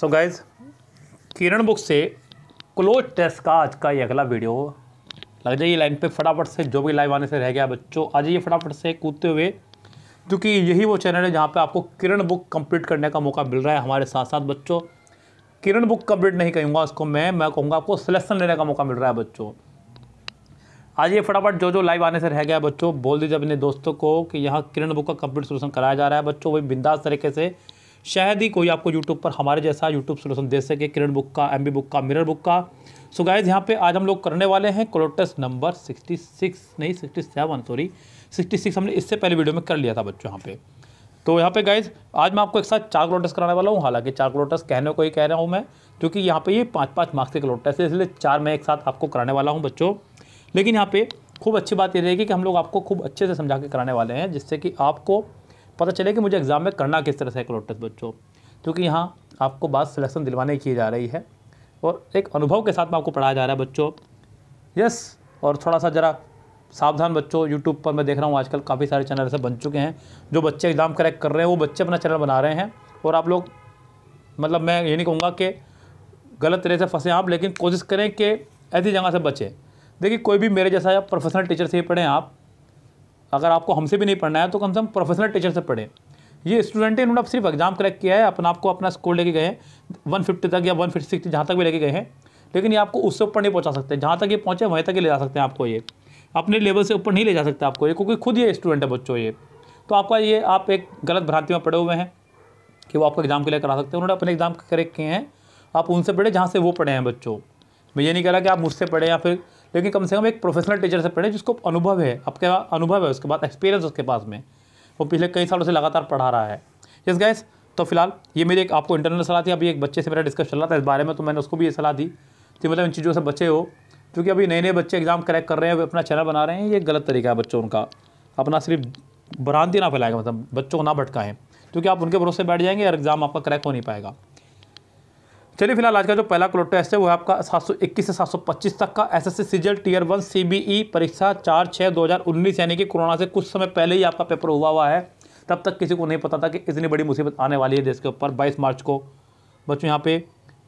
सो guys Kiran book से cloze test का आज का ये अगला वीडियो लग जाइए लाइन पे फटाफट से जो भी लाइव आने से रह गया बच्चों आ जाइए फटाफट से कूदते हुए क्योंकि यही वो चैनल है जहाँ पे आपको किरण बुक कंप्लीट करने का मौका मिल रहा है हमारे साथ साथ बच्चों किरण बुक कंप्लीट नहीं कहूँगा उसको मैं मैं कहूँगा आपको सिलेक्शन लेने का मौका मिल रहा है बच्चों आज ये फटाफट जो जो लाइव आने से रह गया बच्चों बोल दीजिए अपने दोस्तों को कि यहाँ किरण बुक का कंप्लीट सोल्यूशन कराया जा रहा है बच्चों वही बिंदास तरीके से शायद ही कोई आपको यूट्यूब पर हमारे जैसा यूट्यूब सोल्यूशन दे सके किरण बुक का एम बुक का मिरर बुक का सो गाइज यहाँ पे आज हम लोग करने वाले हैं क्लोटस नंबर 66 नहीं 67 सॉरी सिक्स हमने इससे पहले वीडियो में कर लिया था बच्चों यहाँ पे तो यहाँ पे गाइज आज मैं आपको एक साथ चार क्लोटस कराने वाला हूँ हालांकि चार क्लोटस कहने को ही कह रहा हूँ मैं क्योंकि यहाँ पे ये पाँच पाँच मार्क्स के क्लोटस है इसलिए चार मैं एक साथ आपको कराने वाला हूँ बच्चों लेकिन यहाँ पे खूब अच्छी बात ये रहेगी कि हम लोग आपको खूब अच्छे से समझा के कराने वाले हैं जिससे कि आपको पता चले कि मुझे एग्ज़ाम में करना किस तरह से है बच्चों क्योंकि यहाँ आपको बात सिलेक्शन दिलवाने की जा रही है और एक अनुभव के साथ में आपको पढ़ाया जा रहा है बच्चों यस और थोड़ा सा ज़रा सावधान बच्चों यूट्यूब पर मैं देख रहा हूँ आजकल काफ़ी सारे चैनल ऐसे बन चुके हैं जो बच्चे एग्ज़ाम करेक्ट कर रहे हैं वो बच्चे अपना चैनल बना रहे हैं और आप लोग मतलब मैं ये नहीं कहूँगा कि गलत तरह से फंसे आप लेकिन कोशिश करें कि ऐसी जगह से बचें देखिए कोई भी मेरे जैसा या प्रोफेशनल टीचर से ही पढ़ें आप अगर आपको हमसे भी नहीं पढ़ना है तो कम से कम प्रोफेशनल टीचर से पढ़ें ये स्टूडेंट हैं इन्होंने सिर्फ एग्जाम क्रैक किया है अपना आपको अपना स्कोर लेके गए वन फिफ्टी तक या वन फिफ्टी सिक्सटी जहाँ तक भी लेके गए हैं लेकिन ये आपको उससे ऊपर नहीं पहुँचा सकते जहाँ तक ये पहुँचे वहीं तक ही ले जा सकते हैं आपको ये अपने लेवल से ऊपर नहीं ले जा सकते आपको ये क्योंकि खुद ये स्टूडेंट है बच्चों ये तो आपका ये आप एक गलत भ्रांति में पड़े हुए हैं कि वो आपको एग्ज़ाम के लिए करा सकते हैं उन्होंने अपने एग्ज़ाम क्रैक किए हैं आप उनसे पढ़े जहाँ से वो पढ़े हैं बच्चों मैं ये नहीं कह रहा कि आप मुझसे पढ़े या फिर लेकिन कम से कम एक प्रोफेशनल टीचर से पढ़े जिसको अनुभव है आपके अनुभव है उसके बाद एक्सपीरियंस उसके पास में वो पिछले कई सालों से लगातार पढ़ा रहा है यस गैस तो फिलहाल ये मेरी एक आपको इंटरनल सलाह थी अभी एक बच्चे से मेरा डिस्कस चल रहा था इस बारे में तो मैंने उसको भी ये सलाह दी कि मतलब इन चीज़ों से बचे हो क्योंकि अभी नए नए बच्चे एग्जाम क्रैक कर रहे हैं वे अपना चैनल बना रहे हैं ये गलत तरीका है बच्चों का अपना सिर्फ भ्रांति ना फैलाएगा मतलब बच्चों को ना भटकाएं क्योंकि आप उनके भरोसे बैठ जाएंगे और एग्ज़ाम आपका क्रैक हो नहीं पाएगा चलिए फिलहाल आज का जो पहला क्लोट टेस्ट है वो है आपका 721 से 725 तक का S S C CGL tier one CBE परीक्षा चार छः 2019 यानी कि कोरोना से कुछ समय पहले ही आपका पेपर हुआ हुआ है तब तक किसी को नहीं पता था कि इतनी बड़ी मुसीबत आने वाली है देश के ऊपर बाईस मार्च को बच्चों यहाँ पे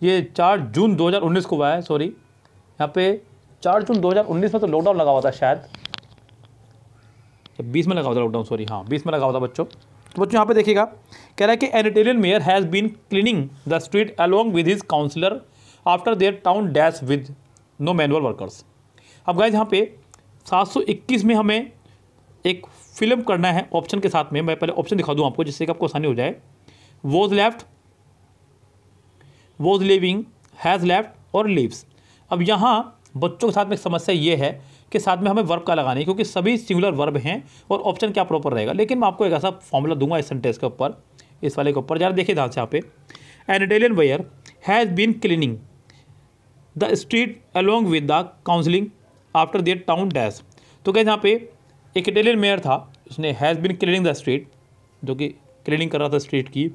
ये चार जून 2019 को हुआ है सॉरी यहाँ पे चार जून उन्नीस में तो लॉकडाउन लगा हुआ था शायद बीस में लगा हुआ था लॉकडाउन सॉरी हाँ बीस में लगा हुआ था बच्चों तो बच्चों यहाँ पे देखिएगा कह रहा है कि an mayor has been cleaning the street along with his councillor after their town dash with no manual workers अब गए यहाँ पे 721 में हमें एक फिल्म करना है ऑप्शन के साथ में मैं पहले ऑप्शन दिखा दूँ आपको जिससे कि आपको आसानी हो जाए was left was living has left और लिव्स अब यहाँ बच्चों के साथ में एक समस्या ये है के साथ में हमें वर्ब का लगाना है क्योंकि सभी सिंगुलर वर्ब हैं और ऑप्शन क्या प्रॉपर रहेगा लेकिन मैं आपको एक ऐसा फॉर्मूला दूंगा इस सेंटेंस के ऊपर इस वाले के ऊपर जरा देखिए ध्यान से यहाँ पे an Italian where has been cleaning the street along with the counselling after their town dash तो कहते यहाँ पे एक इटेलियन मेयर था उसने has been cleaning the street जो कि क्लीनिंग कर रहा था स्ट्रीट की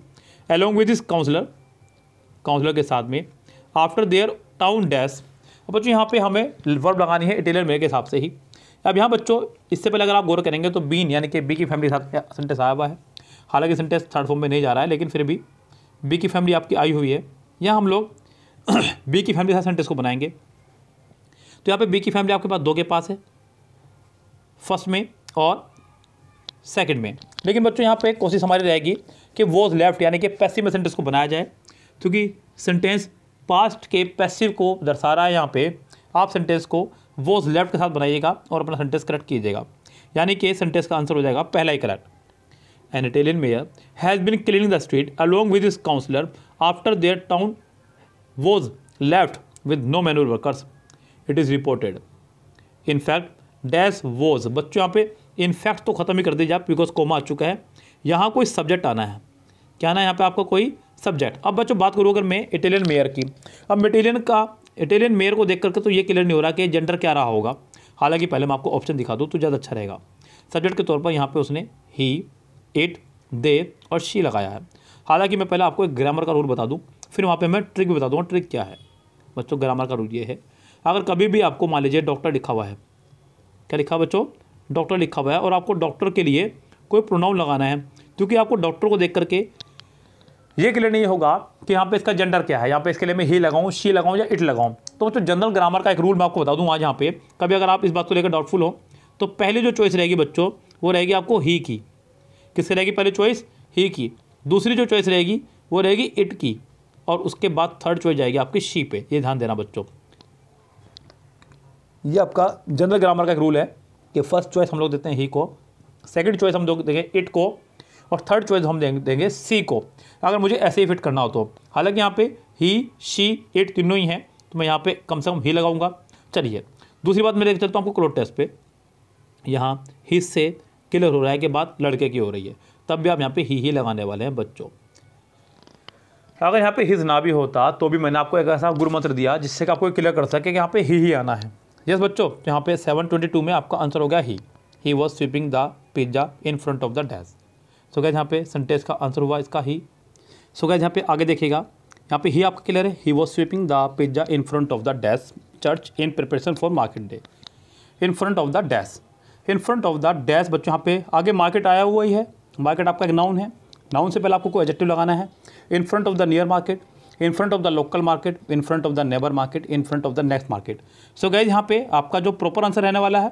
अलोंग विद इस काउंसलर काउंसलर के साथ में आफ्टर देयर टाउन डैश अब बच्चों यहाँ पे हमें वर्ब लगानी है इटेलियन मेयर के हिसाब से ही अब यहाँ बच्चों इससे पहले अगर आप गौर करेंगे तो बीन यानी कि बी की फैमिली के साथ सेंटेंस आया हुआ है हालांकि सेंटेंस थर्ड फॉर्म में नहीं जा रहा है लेकिन फिर भी बी की फैमिली आपकी आई हुई है यहाँ हम लोग बी की फैमिली के साथ सेंटेंस को बनाएंगे तो यहाँ पे बी की फैमिली आपके पास दो के पास है फर्स्ट में और सेकंड में लेकिन बच्चों यहाँ पे कोशिश हमारी रहेगी कि वोज लेफ्ट यानी कि पैसिव में सेंटेंस को बनाया जाए क्योंकि सेंटेंस पास्ट के पैसिव को दर्शा रहा है यहाँ पे आप सेंटेंस को वोज लेफ्ट के साथ बनाइएगा और अपना सेंटेंस करेक्ट कीजिएगा यानी कि सेंटेंस का आंसर हो जाएगा पहला ही correct an Italian mayor, has been cleaning the street along with his councillor after their town was left with no manual workers. It is reported. In fact, dash was बच्चों यहाँ पे fact तो ख़त्म ही कर दीजिए आप बिकॉज कोमा आ चुका है यहाँ कोई सब्जेक्ट आना है क्या आना है यहाँ पे आपका कोई सब्जेक्ट अब बच्चों बात करूँ अगर मैं इटालियन मेयर की अब इटालियन का इटालियन मेयर को देख करके तो ये क्लियर नहीं हो रहा कि जेंडर क्या रहा होगा हालांकि पहले मैं आपको ऑप्शन दिखा दूँ तो ज़्यादा अच्छा रहेगा सब्जेक्ट के तौर पर यहाँ पर उसने ही इट दे और शी लगाया है हालांकि मैं पहले आपको एक ग्रामर का रूल बता दूँ फिर वहाँ पर मैं ट्रिक भी बता दूँगा ट्रिक क्या है बच्चों ग्रामर का रूल ये है अगर कभी भी आपको मान लीजिए डॉक्टर लिखा हुआ है क्या लिखा बच्चों डॉक्टर लिखा हुआ है और आपको डॉक्टर के लिए कोई प्रोनाउन लगाना है क्योंकि आपको डॉक्टर को देख करके ये क्लियर नहीं होगा कि यहाँ पे इसका जेंडर क्या है यहाँ पे इसके लिए मैं ही लगाऊँ शी लगाऊँ या इट लगाऊँ तो बच्चों जनरल ग्रामर का एक रूल मैं आपको बता दूँ आज यहाँ पे कभी अगर आप इस बात को लेकर डाउटफुल हो तो पहले जो चॉइस रहेगी बच्चों वो रहेगी आपको ही की किससे रहेगी पहले चॉइस ही की दूसरी जो चॉइस रहेगी वो रहेगी इट की और उसके बाद थर्ड चॉइस जाएगी आपकी शी पे ये ध्यान देना बच्चों ये आपका जनरल ग्रामर का एक रूल है कि फर्स्ट चॉइस हम लोग देते हैं ही को सेकंड चॉइस हम लोग देंगे इट को और थर्ड चॉइस हम देंगे देंगे सी को अगर मुझे ऐसे ही फिट करना हो तो हालांकि यहाँ पे ही शी इट तीनों ही हैं तो मैं यहाँ पे कम से कम ही लगाऊंगा चलिए दूसरी बात मैं लेकर चलता हूँ आपको क्लोड टेस्ट पे यहाँ ही से क्लियर हो रहा है कि बात लड़के की हो रही है तब भी आप यहाँ पे ही ही लगाने वाले हैं बच्चों अगर यहाँ पे हिज ना भी होता तो भी मैंने आपको एक ऐसा गुरु मंत्र दिया जिससे कि आपको क्लियर कर सके कि यहाँ पे ही ही आना है यस बच्चों यहाँ पे 722 में आपका आंसर हो गया ही he was sweeping the piazza in front of the dash so guys यहाँ पे सेंटेंस का आंसर हुआ इसका ही सो गैज यहाँ पे आगे देखिएगा यहाँ पे ही आपका क्लियर है he was sweeping the piazza in front of the dash church in preparation for market day in front of the dash in front of the dash बच्चों यहाँ पे आगे मार्केट आया हुआ ही है मार्केट आपका एक नाउन है नाउन से पहले आपको कोई एजेक्टिव लगाना है in front of the near market in front of the local market in front of the neighbour market in front of the next market so guys यहाँ पे आपका जो प्रॉपर आंसर रहने वाला है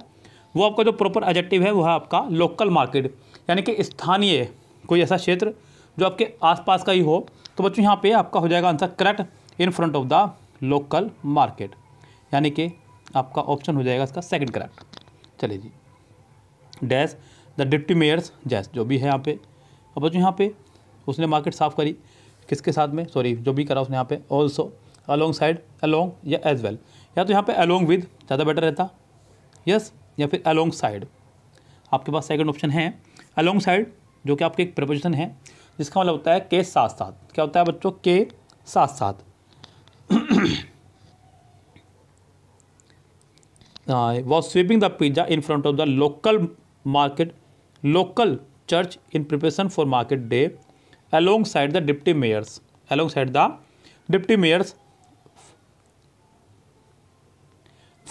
वो आपका जो प्रॉपर एजेक्टिव है वो है आपका लोकल मार्केट यानी कि स्थानीय कोई ऐसा क्षेत्र जो आपके आसपास का ही हो तो बच्चों यहाँ पे आपका हो जाएगा answer correct in front of the local market यानी कि आपका ऑप्शन हो जाएगा इसका सेकंड करेक्ट चलिए जी डैश द डिप्टी मेयर्स जैस जो भी है यहाँ पे अब बच्चों यहाँ पे उसने मार्केट साफ करी किसके साथ में सॉरी जो भी करा उसने यहाँ पे ऑल्सो अलोंग साइड अलोंग या एज वेल या तो यहाँ पे अलोंग विद ज़्यादा बेटर रहता यस या फिर अलोंग साइड आपके पास सेकंड ऑप्शन है अलोंग साइड जो कि आपके एक प्रपोजिशन है जिसका मतलब होता है के साथ साथ क्या होता है बच्चों के साथ साथ was sweeping the piazza in front of the local market local church in preparation for market day alongside the deputy mayor's alongside the deputy mayor's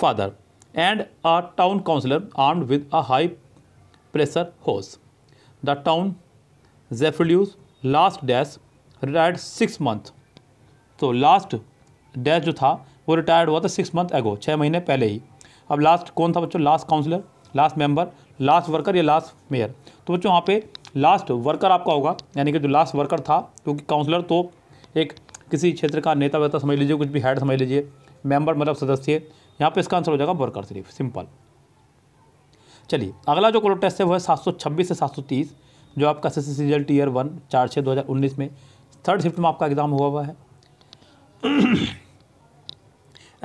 father and a town councillor armed with a high pressure hose the town जेफ्रोल्यूज last dash retired six month तो last dash जो था वो retired हुआ था six month एगो छः महीने पहले ही अब लास्ट कौन था बच्चों last councillor last member last worker या लास्ट मेयर तो बच्चों यहाँ पे लास्ट वर्कर आपका होगा यानी कि जो लास्ट वर्कर था क्योंकि तो काउंसलर तो एक किसी क्षेत्र का नेता वेता समझ लीजिए कुछ भी हेड समझ लीजिए मेंबर मतलब सदस्य यहाँ पे इसका आंसर हो जाएगा वर्कर सिर्फ सिंपल चलिए अगला जो कॉलर टेस्ट है वह है सात से सात जो आपका C C result year one चार छः दो हज़ार उन्नीस में थर्ड शिफ्ट में आपका एग्ज़ाम हुआ हुआ है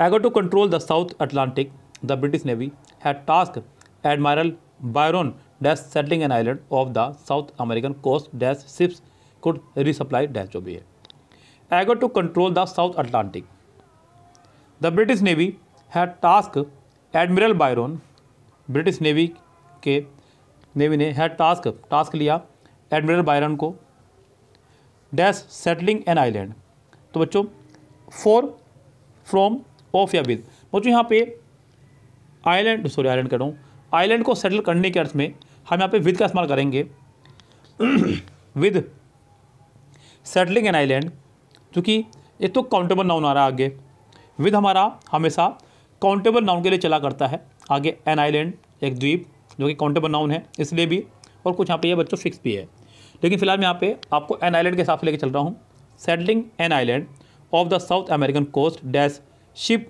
eager to control the South Atlantic the British navy had task admiral Byron dash settling an island off the South American coast dash ships could resupply dash जो भी है eager to control the South Atlantic the British navy है task admiral Byron British navy के navy ने है task task लिया admiral Byron को dash settling an island तो बच्चों फोर फ्रॉम ऑफ या विद बच्चों यहाँ पे आइलैंड सॉरी आइलैंड कह रहा हूँ आइलैंड को सेटल करने के अर्थ में हम यहाँ पे विद का इस्तेमाल करेंगे विद सेटलिंग एन आइलैंड क्योंकि एक तो काउंटेबल नाउन आ रहा है आगे विद हमारा हमेशा काउंटेबल नाउन के लिए चला करता है आगे एन आइलैंड एक द्वीप जो कि काउंटेबल नाउन है इसलिए भी और कुछ यहाँ पे ये बच्चों फिक्स भी है लेकिन फिलहाल मैं यहाँ पे आपको एन आइलैंड के हिसाब से लेके चल रहा हूँ settling an island off the South American coast dash ship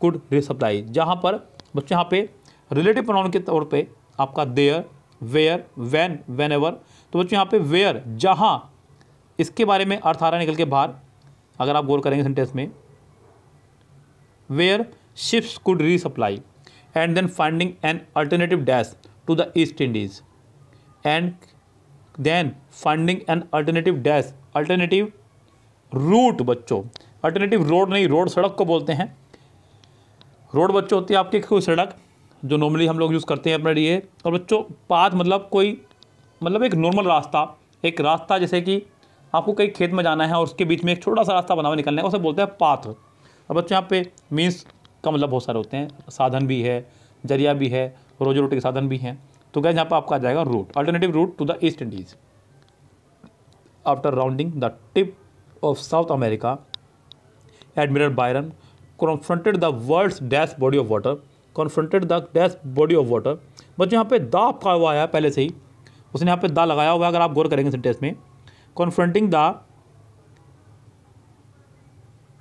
could resupply जहाँ पर बच्चों यहाँ पे रिलेटिव प्रोनाउन के तौर पे आपका there where when whenever तो बच्चों यहाँ पे वेयर जहाँ इसके बारे में अर्थ आ रहा निकल के बाहर अगर आप गौर करेंगे सेंटेंस में where ships could resupply and then finding an alternative dash to the East Indies and then finding an alternative dash alternative route बच्चों अल्टरनेटिव रोड नहीं रोड सड़क को बोलते हैं रोड बच्चों होती है आपकी कोई सड़क जो नॉर्मली हम लोग यूज़ करते हैं अपने लिए और बच्चों पाथ मतलब कोई मतलब एक नॉर्मल रास्ता एक रास्ता जैसे कि आपको कई खेत में जाना है और उसके बीच में एक छोटा सा रास्ता बना हुआ निकलना है उसे बोलते हैं पाथ और बच्चों यहाँ पे मीन्स का मतलब बहुत सारे होते हैं साधन भी है जरिया भी है रोजी रोटी के साधन भी हैं तो क्या यहाँ पर आपका आ जाएगा route alternative route to the East Indies after rounding the tip of South America admiral Byron confronted the world dash body of water confronted the dash body of water बच्चों यहाँ पे दा आपका हुआ आया पहले से ही उसने यहाँ पे दा लगाया हुआ है अगर आप गौर करेंगे सेंटेंस में confronting the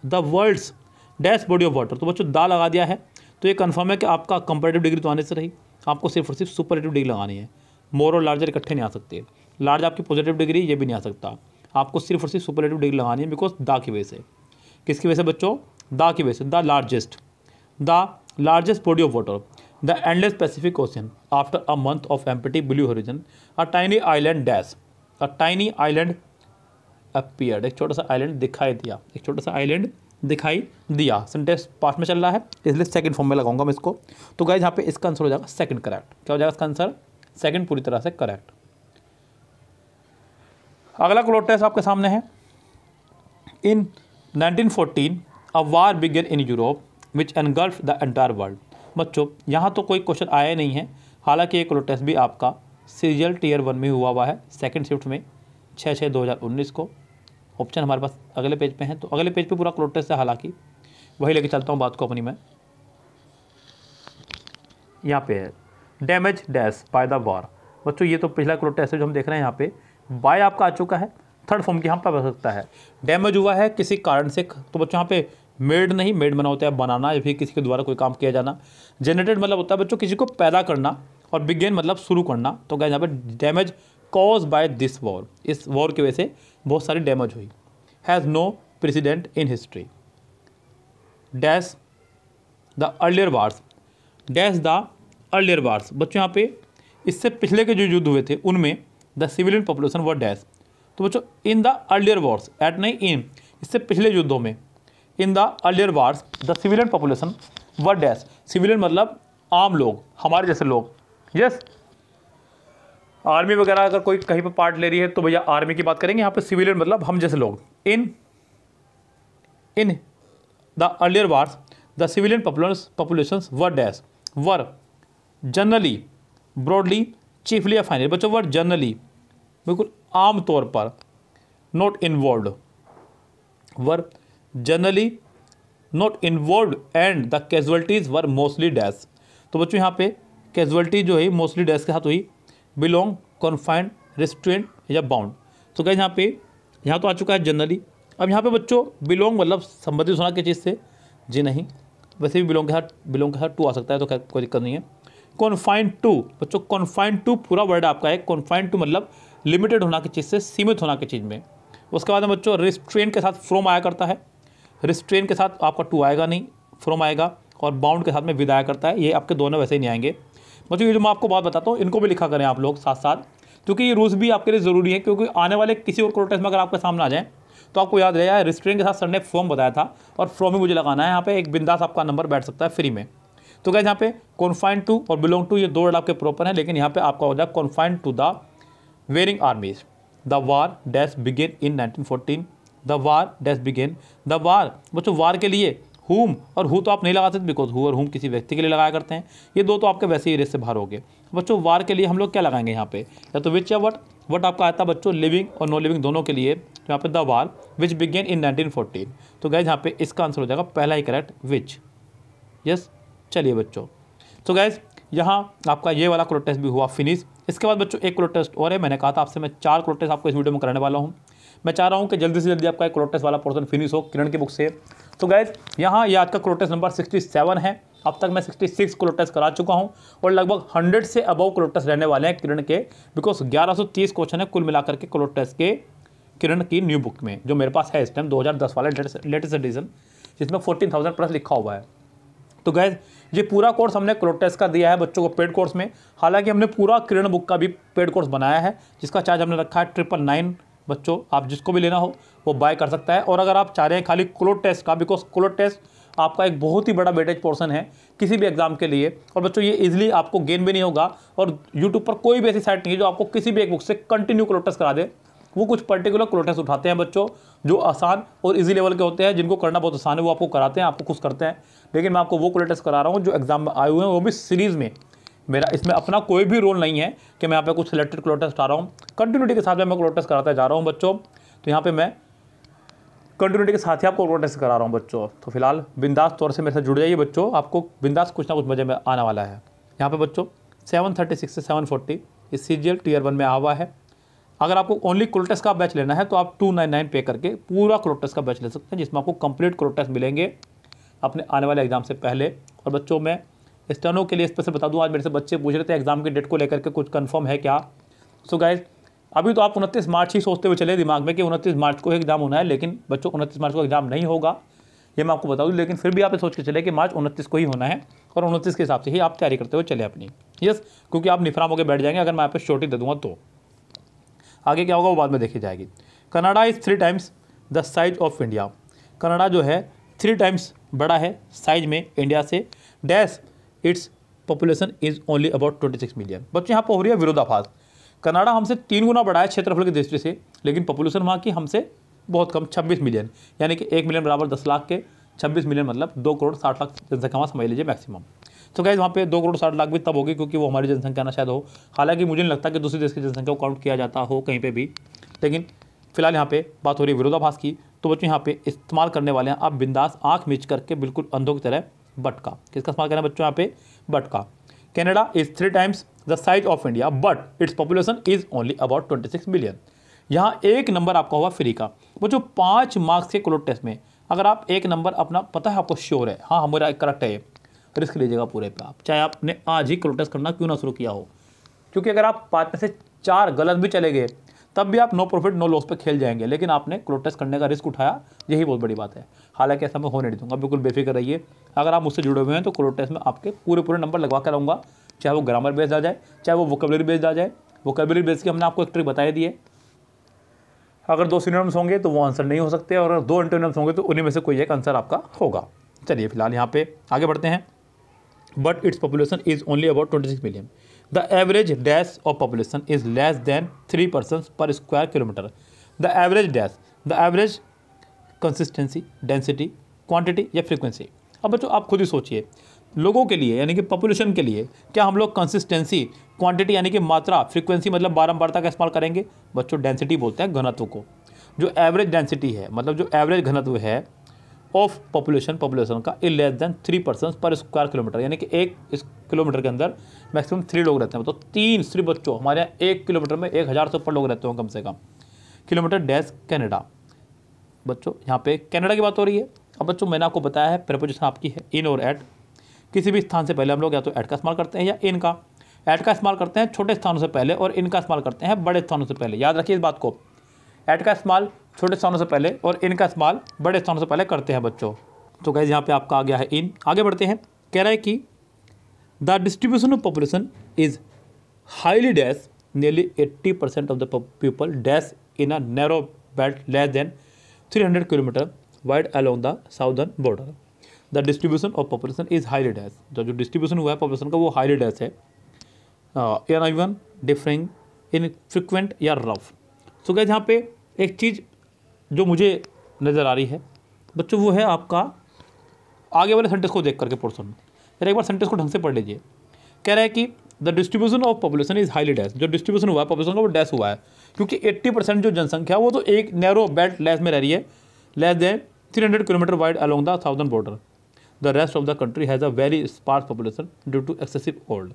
the world's dash body of water तो बच्चों दा लगा दिया है तो ये कन्फर्म है कि आपका कंपेरेटिव डिग्री तो आने से रही आपको सिर्फ और सिर्फ सुपरेटिव डिग्री लगानी है मोर और लार्जर इकट्ठे नहीं आ सकते लार्ज आपकी पॉजिटिव डिग्री ये भी नहीं आ सकता आपको सिर्फ और सिर्फ सुपरेटिव डिग्री लगानी है बिकॉज दा की वजह से किसकी वजह से बच्चों दा की वजह से the largest the largest body of water, the endless Pacific Ocean, after a month of empty blue horizon, a tiny island dash, a tiny island appeared. एक छोटा सा island दिखाई दिया एक छोटा सा island दिखाई दिया सेंटेंस पास्ट में चल रहा है इसलिए सेकंड फॉर्म में लगाऊंगा मैं इसको तो गाइज यहाँ पे इसका आंसर हो जाएगा सेकंड करेक्ट क्या हो जाएगा इसका आंसर सेकंड पूरी तरह से करेक्ट अगला क्लोट टेस्ट आपके सामने है in 1914 a war began in Europe which engulf the entire world बच्चों यहाँ तो कोई क्वेश्चन आया नहीं है हालांकि एक टेस्ट भी आपका सीरियल टीयर वन में हुआ हुआ है सेकेंड शिफ्ट में छः छः दो हज़ार उन्नीस को ऑप्शन हमारे पास अगले पेज पे हैं तो अगले पेज पे पूरा क्लोटेस्ट है हालांकि वही लेके चलता हूँ बात को अपनी मैं यहाँ पे है damage dash by the war बच्चों ये तो पिछला क्लोटेस्ट है जो हम देख रहे हैं यहाँ पे बाय आपका आ चुका है थर्ड फॉर्म की यहाँ पर सकता है डैमेज हुआ है किसी कारण से तो बच्चों यहाँ पे मेड नहीं मेड बना होता है बनाना या फिर किसी के द्वारा कोई काम किया जाना जनरेटेड मतलब होता है बच्चों किसी को पैदा करना और बिगेन मतलब शुरू करना तो क्या यहाँ पर damage cause by this war इस वॉर की वजह से बहुत सारी डैमेज हुई has no precedent in history dash the earlier wars dash the earlier wars बच्चों यहाँ पे इससे पिछले के जो युद्ध हुए थे उनमें the civilian population were dash तो बच्चों in the earlier wars at नहीं इन इससे पिछले युद्धों में in the earlier wars the civilian population were dash civilian मतलब आम लोग हमारे जैसे लोग यस yes? आर्मी वगैरह अगर कोई कहीं पर पार्ट ले रही है तो भैया आर्मी की बात करेंगे यहाँ पर सिविलियन मतलब हम जैसे लोग in in the earlier wars the civilian population were dash were generally broadly chiefly या फाइनली बच्चों वर जनरली बिल्कुल आम तौर पर not involve were generally not involve and the casualties were mostly dash तो बच्चों यहाँ पे कैजुअल्टी जो है मोस्टली डैश के साथ हुई बिलोंग कॉन्फाइंड रेस्टोरेंट या बाउंड तो क्या यहाँ पे यहाँ तो आ चुका है जनरली अब यहाँ पे बच्चों बिलोंग मतलब संबंधित होना किस चीज़ से जी नहीं वैसे भी बिलोंग के साथ बिलोंग के साथ टू आ सकता है तो कोई दिक्कत नहीं है कॉन्फाइंड टू बच्चों कॉन्फाइंड टू पूरा वर्ड आपका है कॉन्फाइंड टू मतलब लिमिटेड होना की चीज़ से सीमित होना की चीज़ में उसके बाद में बच्चों रिस्ट्रेंट के साथ फ्रोम आया करता है रिस्ट्रेन के साथ आपका टू आएगा नहीं फ्रॉम आएगा और बाउंड के साथ में विदाया करता है ये आपके दोनों वैसे ही नहीं आएंगे मतलब ये जो मैं आपको बात बताता हूँ इनको भी लिखा करें आप लोग साथ साथ क्योंकि ये रूल्स भी आपके लिए ज़रूरी है क्योंकि आने वाले किसी और क्रोटेस्ट में अगर आपके सामने आ जाए तो आपको याद रहे रिस्ट्रेन के साथ सर ने फॉर्म बताया था और फॉर्म ही मुझे लगाना है यहाँ पे एक बिंदास आपका नंबर बैठ सकता है फ्री में तो क्या यहाँ पे कॉन्फाइन टू और बिलोंग टू ये दो वर्ड आपके प्रॉपर हैं लेकिन यहाँ पे आपका हो जाए confine to the warring armies the war dash began in nineteen the war dash began the war बच्चों वार के लिए हुम और हु तो आप नहीं लगा सकते बिकॉज हु और हुम किसी व्यक्ति के लिए लगाया करते हैं ये दो तो आपके वैसे ही रेस से बाहर हो गए बच्चों वार के लिए हम लोग क्या लगाएंगे यहाँ पे या तो विच या वट वट आपका आता है बच्चों लिविंग और नॉन लिविंग दोनों के लिए तो यहाँ पे the war which began in 1914 तो गैज यहाँ पे इसका आंसर हो जाएगा पहला ही करेक्ट विच यस चलिए बच्चों तो गैज यहाँ आपका ये वाला क्लोटेस्ट भी हुआ फिनिश इसके बाद बच्चों एक क्लोटेस्ट और है मैंने कहा था आपसे मैं चार क्लोटेस्ट आपको इस वीडियो में कराने वाला हूँ मैं चाह रहा हूँ कि जल्दी से जल्दी आपका क्रोटेस वाला पोर्सन फिनिश हो किरण की बुक से तो गैज यहाँ ये आज का क्रोटेस नंबर सिक्सटी सेवन है अब तक मैं 66 क्लोटेस करा चुका हूं और लगभग 100 से अबव क्लोटेस रहने वाले हैं किरण के बिकॉज 1130 क्वेश्चन है कुल मिलाकर के क्लोटेस के किरण की न्यू बुक में जो मेरे पास है इस टाइम 2010 वाला लेटेस्ट एडिशन जिसमें 14,000 प्लस लिखा हुआ है तो गैज ये पूरा कोर्स हमने क्लोटेस का दिया है बच्चों को पेड कोर्स में हालांकि हमने पूरा किरण बुक का भी पेड कोर्स बनाया है जिसका चार्ज हमने रखा है ट्रिपल नाइन बच्चों आप जिसको भी लेना हो वो बाय कर सकता है और अगर आप चाह रहे हैं खाली क्लोड टेस्ट का बिकॉज क्लोड टेस्ट आपका एक बहुत ही बड़ा वेटेज पोर्सन है किसी भी एग्जाम के लिए और बच्चों ये इजीली आपको गेन भी नहीं होगा और यूट्यूब पर कोई भी ऐसी साइट नहीं है जो आपको किसी भी एक बुक से कंटिन्यू टेस्ट करा दे वो कुछ पर्टिकुलर क्लोटस उठाते हैं बच्चों जो आसान और इजी लेवल के होते हैं जिनको करना बहुत आसान है वो आपको कराते हैं आपको खुश करते हैं लेकिन मैं आपको वो क्लोटस करा रहा हूँ जो एग्जाम में आए हुए हैं वो भी सीरीज़ में मेरा इसमें अपना कोई भी रोल नहीं है कि मैं यहाँ पे कुछ सिलेक्टेड क्लोटस आ रहा हूँ कंटिन्यूटी के साथ में मैं क्लोटस कराता जा रहा हूँ बच्चों तो यहाँ पे मैं कंटिन्यूटी के साथ ही आपको क्लोटस करा रहा हूँ बच्चों तो फिलहाल बिंदास तौर से मेरे साथ जुड़ जाइए बच्चों आपको बिंदास कुछ ना कुछ मजे में आने वाला है यहाँ पर बच्चों सेवन थर्टी सिक्स से सेवन फोर्टी इस सी टीयर वन में आवा है अगर आपको ओनली क्लोटेस का बैच लेना है तो आप टू नाइन नाइन पे करके पूरा क्लोटेस का बैच ले सकते हैं जिसमें आपको कंप्लीट क्लोटस मिलेंगे अपने आने वाले एग्जाम से पहले और बच्चों में स्टनों के लिए स्पेशल बता दूँ आज मेरे से बच्चे पूछ रहे थे एग्जाम के डेट को लेकर के कुछ कन्फर्म है क्या सो so गाइज़ अभी तो आप उनतीस मार्च ही सोचते हुए चले दिमाग में कि उनतीस मार्च को एग्ज़ाम होना है लेकिन बच्चों उनतीस मार्च को एग्ज़ाम नहीं होगा ये मैं आपको बता दूँ लेकिन फिर भी आप सोच के चले कि मार्च उनतीस को ही होना है और उनतीस के हिसाब से ही आप तैयारी करते हुए चले अपनी यस क्योंकि आप निफराम होकर बैठ जाएंगे अगर मैं आप छोटी दे दूँगा तो आगे क्या होगा वो बाद में देखी जाएगी Canada is three times the size of India Canada जो है थ्री टाइम्स बड़ा है साइज में इंडिया से dash its population is only about twenty six million बच्चों यहाँ पर हो रही है विरोधाभास कनाडा हमसे तीन गुना बढ़ा है क्षेत्रफल की दृष्टि से लेकिन पॉपुलेशन वहाँ की हमसे बहुत कम छब्बीस मिलियन यानी कि एक मिलियन बराबर दस लाख के छब्बीस मिलियन मतलब दो करोड़ साठ लाख जनसंख्या वहाँ समझ लीजिए मैक्सिमम तो गाइज वहाँ पे दो करोड़ साठ लाख भी तब होगी क्योंकि वो हमारी जनसंख्या ना शायद हो हालांकि मुझे नहीं लगता कि दूसरे देश की जनसंख्या को काउंट किया जाता हो कहीं पर भी लेकिन फिलहाल यहाँ पे बात हो रही है विरोधाभास की तो बच्चों यहाँ पे इस्तेमाल करने वाले हैं आप बिंदास आंख मिच करके बिल्कुल अंधों की तरह बट का किसका इस्तेमाल करना है बच्चों यहाँ पे बट का Canada is three times the size of India but its population is only about twenty six million यहाँ एक नंबर आपका हुआ फ्री का वो जो पाँच मार्क्स के क्लोड टेस्ट में अगर आप एक नंबर अपना पता है आपको श्योर है हाँ हमारा करेक्ट है रिस्क लीजिएगा पूरे पे आप चाहे आपने आज ही क्लोड टेस्ट करना क्यों ना शुरू किया हो क्योंकि अगर आप पाँच में से चार गलत भी चले गए तब भी आप नो प्रॉफिट नो लॉस पर खेल जाएंगे लेकिन आपने टेस्ट करने का रिस्क उठाया यही बहुत बड़ी बात है हालांकि ऐसा मैं होने नहीं दूंगा बिल्कुल बेफिक्र रहिए अगर आप मुझसे जुड़े हुए हैं तो टेस्ट में आपके पूरे पूरे नंबर लगवा कर रहूँगा चाहे वो ग्रामर बेस्ड आ जाए चाहे वो वोकेबलरी बेस्ड आ जाए वोकेबलरी बेस्ड की हमने आपको एक ट्रिक बताए दिए अगर दो सिनोनिम्स होंगे तो वो आंसर नहीं हो सकते और अगर दो एंटोनिम्स होंगे तो उन्हीं में से कोई एक आंसर आपका होगा चलिए फिलहाल यहाँ पे आगे बढ़ते हैं but its population is only about twenty six million the average dash of population is less than three person per square kilometre the average dash the average consistency density quantity या फ्रीक्वेंसी अब बच्चों आप खुद ही सोचिए लोगों के लिए यानी कि पॉपुलेशन के लिए क्या हम लोग कंसिस्टेंसी क्वांटिटी यानी कि मात्रा फ्रीक्वेंसी मतलब बारंबारता का इस्तेमाल करेंगे बच्चों डेंसिटी बोलते हैं घनत्व को जो एवरेज डेंसिटी है मतलब जो एवरेज घनत्व है ऑफ पॉपुलेशन पॉपुलेशन का in less than three person per square kilometre यानी कि एक किलोमीटर के अंदर मैक्सिमम थ्री लोग रहते हैं मतलब तो तीन स्त्री बच्चों हमारे यहाँ एक किलोमीटर में एक हज़ार से ऊपर लोग रहते हैं कम से कम किलोमीटर डैश कैनेडा बच्चों यहाँ पे कैनेडा की बात हो रही है अब बच्चों मैंने आपको बताया है प्रपोजिशन आपकी है इन और एट किसी भी स्थान से पहले हम लोग या तो एट का इस्तेमाल करते हैं या इन का एट का इस्तेमाल करते हैं छोटे स्थानों से पहले और इनका इस्तेमाल करते हैं बड़े स्थानों से पहले याद रखिए इस बात को एट का इस्तेमाल छोटे स्थानों से पहले और इन का इस्तेमाल बड़े स्थानों से पहले करते हैं बच्चों तो गैज यहाँ पे आपका आ गया है इन आगे बढ़ते हैं कह रहा है कि the distribution of population is highly dash nearly eighty percent of the people dash in a narrow belt less than three hundred kilometre wide along the southern border the distribution of population is highly dash जो जो distribution हुआ है population का वो highly dash है uneven differing infrequent या rough so guys यहाँ पे एक चीज़ जो मुझे नज़र आ रही है बच्चों वो है आपका आगे वाले सेंटेंस को देख करके पोर्सन में फिर एक बार सेंटेंस को ढंग से पढ़ लीजिए कह रहा है कि the distribution of population is highly dash जो डिस्ट्रीब्यूशन हुआ है पॉपुलेशन का वो डैश हुआ है क्योंकि 80 परसेंट जो जनसंख्या वो तो एक नैरो बेल्ट लेस में रह रही है less than 300 kilometre wide along the southern border the rest of the country has a very sparse population due to excessive old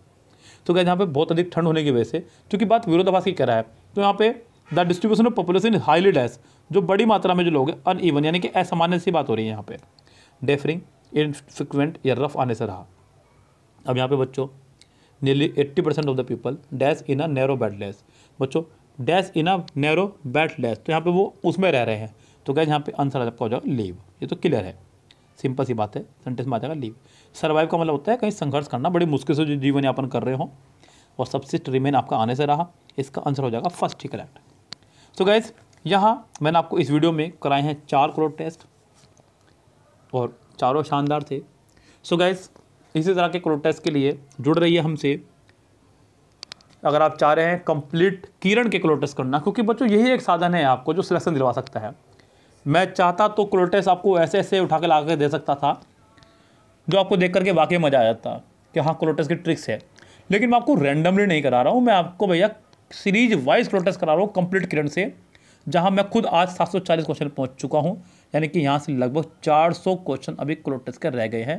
तो क्या यहाँ पे बहुत अधिक ठंड होने की वजह से क्योंकि बात विरोधाभास की कह रहा है तो यहाँ पे the distribution of population is highly dash जो बड़ी मात्रा में जो लोग हैं अन ईवन यानी कि असामान्य सी बात हो रही है यहाँ पे डेफरिंग इनफ्रिक्वेंट या रफ आने से रहा अब यहाँ पे बच्चों nearly eighty percent of the people dash in a narrow belt less बच्चों dash in a narrow belt less तो यहाँ पे वो उसमें रह रहे हैं तो क्या यहाँ पे आंसर आपका हो जाएगा लीव ये तो क्लियर है सिंपल सी बात है सेंटेंस में आ जाएगा लीव सर्वाइव का मतलब होता है कहीं संघर्ष करना बड़ी मुश्किल से जो जीवन यापन कर रहे हो और सबसे रिमेन आपका आने से रहा इसका आंसर हो जाएगा फर्स्ट ही करेक्ट सो गैस यहाँ मैंने आपको इस वीडियो में कराए हैं चार करोड़ टेस्ट और चारों शानदार थे सो so गैस इसी तरह के करोड़ टेस्ट के लिए जुड़ रही है हमसे अगर आप चाह रहे हैं कंप्लीट किरण के क्लोटेस करना क्योंकि बच्चों यही एक साधन है आपको जो सिलेक्शन दिलवा सकता है मैं चाहता तो क्लोटेस आपको ऐसे ऐसे उठा के ला कर दे सकता था जो आपको देख करके वाकई मज़ा आ जाता कि हाँ क्लोटेस की ट्रिक्स है लेकिन मैं आपको रैंडमली नहीं करा रहा हूँ मैं आपको भैया सीरीज वाइज क्लोटस करा रहा हूँ कंप्लीट किरण से जहाँ मैं खुद आज 740 क्वेश्चन पहुँच चुका हूँ यानी कि यहाँ से लगभग 400 क्वेश्चन अभी क्लोटस के रह गए हैं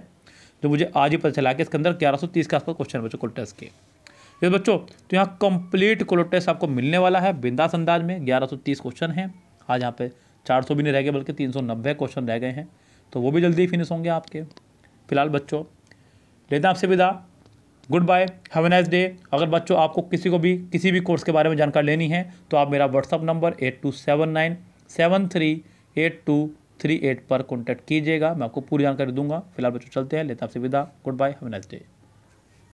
जो मुझे आज ही पता चला कि इसके अंदर 1130 के आसपास क्वेश्चन बच्चों क्लोटस के ये तो बच्चों तो यहाँ कंप्लीट क्लोटस आपको मिलने वाला है बिंदास अंदाज में ग्यारह क्वेश्चन हैं आज यहाँ पर चार भी नहीं रह गए बल्कि तीन क्वेश्चन रह गए हैं तो वो भी जल्दी फिनिश होंगे आपके फिलहाल बच्चों लेते हैं आपसे विदा good bye have a nice day अगर बच्चों आपको किसी को भी किसी भी कोर्स के बारे में जानकारी लेनी है तो आप मेरा WhatsApp number eight two seven nine seven three eight two three eight पर कॉन्टैक्ट कीजिएगा मैं आपको पूरी जानकारी दूंगा फिलहाल बच्चों चलते हैं लेते आपसे विदा good bye have nice day